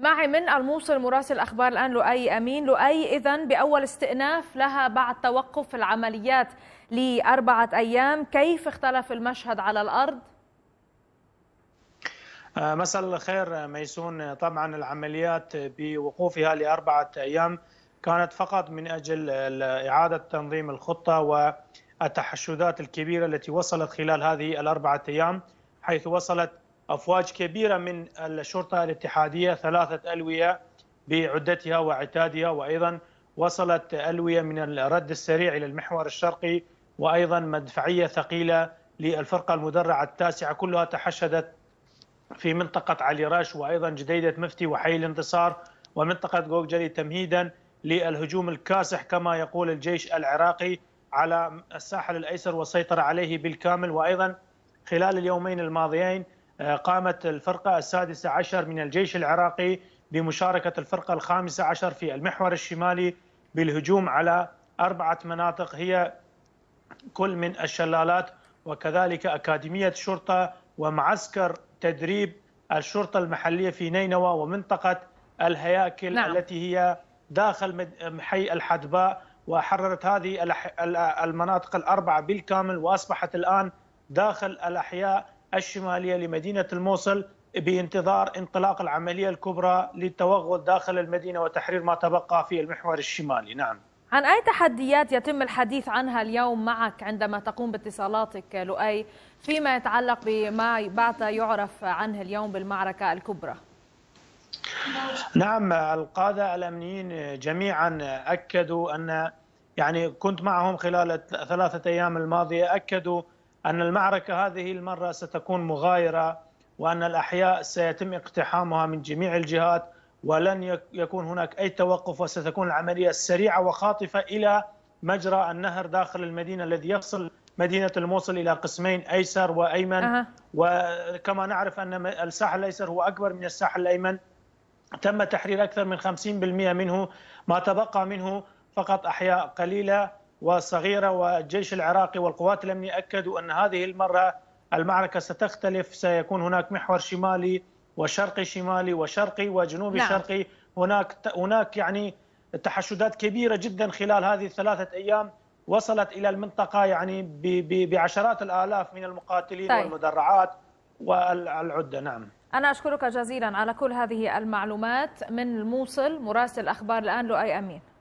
معي من الموصل مراسل اخبار الان لؤي امين، لؤي اذا باول استئناف لها بعد توقف العمليات لاربعه ايام، كيف اختلف المشهد على الارض؟ آه، مساء الخير آه، ميسون آه، طبعا العمليات بوقوفها لاربعه ايام كانت فقط من اجل اعاده تنظيم الخطه والتحشدات الكبيره التي وصلت خلال هذه الاربعه ايام حيث وصلت أفواج كبيرة من الشرطة الاتحادية ثلاثة ألوية بعدتها وعتادها وأيضا وصلت ألوية من الرد السريع إلى المحور الشرقي وأيضا مدفعية ثقيلة للفرقة المدرعة التاسعة كلها تحشدت في منطقة علي راش وأيضا جديدة مفتي وحي الانتصار ومنطقة جوجلي تمهيدا للهجوم الكاسح كما يقول الجيش العراقي على الساحل الأيسر والسيطرة عليه بالكامل وأيضا خلال اليومين الماضيين آه، قامت الفرقة السادسة عشر من الجيش العراقي بمشاركة الفرقة الخامسة عشر في المحور الشمالي بالهجوم على أربعة مناطق هي كل من الشلالات وكذلك أكاديمية شرطة ومعسكر تدريب الشرطة المحلية في نينوى ومنطقة الهياكل نعم. التي هي داخل حي الحدباء وحررت هذه المناطق الأربعة بالكامل وأصبحت الآن داخل الأحياء الشمالية لمدينة الموصل بانتظار انطلاق العملية الكبرى للتوغل داخل المدينة وتحرير ما تبقى في المحور الشمالي نعم عن أي تحديات يتم الحديث عنها اليوم معك عندما تقوم باتصالاتك لؤي فيما يتعلق بما بعد يعرف عنه اليوم بالمعركة الكبرى نعم القادة الأمنيين جميعا أكدوا أن يعني كنت معهم خلال ثلاثة أيام الماضية أكدوا ان المعركه هذه المره ستكون مغايره وان الاحياء سيتم اقتحامها من جميع الجهات ولن يكون هناك اي توقف وستكون العمليه سريعه وخاطفه الى مجرى النهر داخل المدينه الذي يصل مدينه الموصل الى قسمين ايسر وايمن أه. وكما نعرف ان الساحل الايسر هو اكبر من الساحل الايمن تم تحرير اكثر من 50% منه ما تبقى منه فقط احياء قليله وصغيره والجيش العراقي والقوات الأمنية أكدوا أن هذه المرة المعركة ستختلف سيكون هناك محور شمالي وشرقي شمالي وشرقي وجنوبي نعم. شرقي هناك هناك يعني تحشدات كبيرة جدا خلال هذه الثلاثة أيام وصلت إلى المنطقة يعني بعشرات الآلاف من المقاتلين طيب. والمدرعات والعدة نعم أنا أشكرك جزيلا على كل هذه المعلومات من الموصل مراسل أخبار الآن لؤي أمين